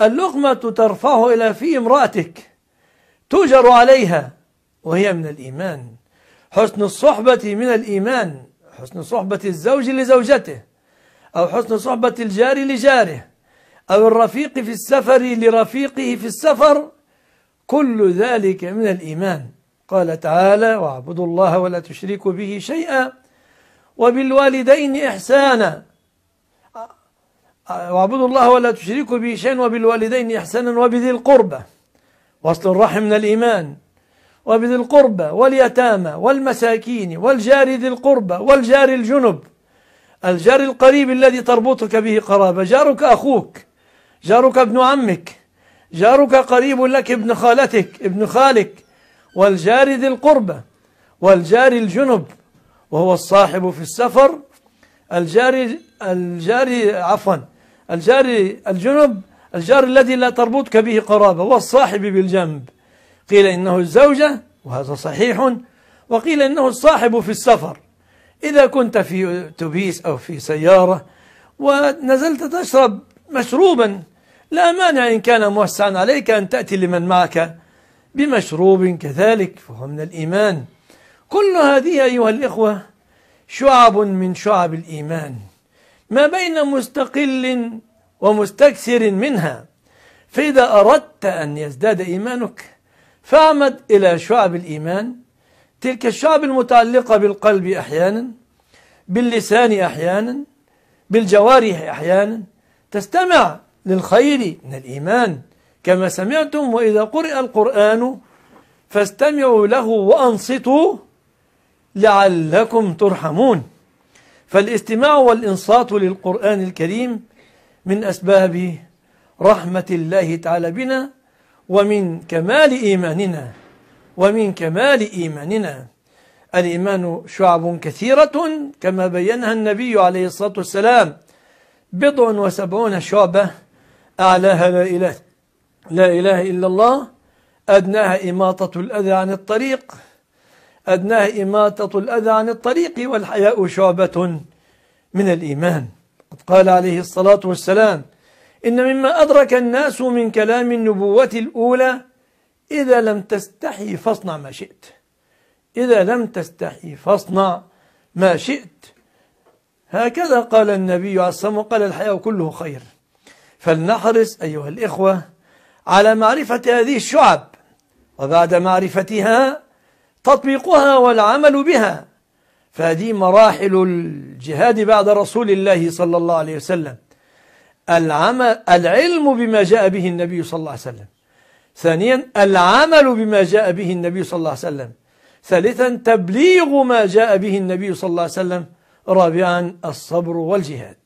اللقمة ترفعه إلى في امرأتك تجر عليها وهي من الإيمان حسن الصحبة من الإيمان حسن صحبة الزوج لزوجته أو حسن صحبة الجار لجاره أو الرفيق في السفر لرفيقه في السفر كل ذلك من الإيمان قال تعالى واعبدوا الله ولا تشركوا به شيئا وبالوالدين إحسانا واعبدوا الله ولا تشركوا به شيئا وبالوالدين إحسانا وبذي القربى وصل الرحم من الإيمان وبذي القربى واليتامى والمساكين والجار ذي القربى والجار الجنب الجار القريب الذي تربطك به قرابة جارك أخوك جارك ابن عمك جارك قريب لك ابن خالتك ابن خالك والجار ذي القربى والجار الجنب وهو الصاحب في السفر الجار الجار عفوا الجار الجنب الجار الذي لا تربطك به قرابة والصاحب بالجنب قيل إنه الزوجة وهذا صحيح وقيل إنه الصاحب في السفر إذا كنت في أتوبيس أو في سيارة ونزلت تشرب مشروبا لا مانع إن كان موسعا عليك أن تأتي لمن معك بمشروب كذلك فهو من الإيمان كل هذه أيها الإخوة شعب من شعب الإيمان ما بين مستقل ومستكثر منها فإذا أردت أن يزداد إيمانك فاعمد إلى شعب الإيمان تلك الشعب المتعلقة بالقلب أحيانا باللسان أحيانا بالجوارح أحيانا تستمع للخير من الإيمان كما سمعتم وإذا قرئ القرآن فاستمعوا له وأنصتوا لعلكم ترحمون فالاستماع والإنصات للقرآن الكريم من أسباب رحمة الله تعالى بنا ومن كمال إيماننا ومن كمال إيماننا الإيمان شعب كثيرة كما بينها النبي عليه الصلاة والسلام بضع وسبعون شعبة أعلاها لا إله لا إله إلا الله أدناها إماطة الأذى عن الطريق أدناه إماتة الأذى عن الطريق والحياء شعبة من الإيمان قد قال عليه الصلاة والسلام إن مما أدرك الناس من كلام النبوة الأولى إذا لم تستحي فاصنع ما شئت إذا لم تستحي فاصنع ما شئت هكذا قال النبي عليه الصلاة والسلام قال الحياء كله خير فلنحرص أيها الإخوة على معرفة هذه الشعب وبعد معرفتها تطبيقها والعمل بها فهذه مراحل الجهاد بعد رسول الله صلى الله عليه وسلم العمل العلم بما جاء به النبي صلى الله عليه وسلم ثانيا العمل بما جاء به النبي صلى الله عليه وسلم ثالثا تبليغ ما جاء به النبي صلى الله عليه وسلم رابعا الصبر والجهاد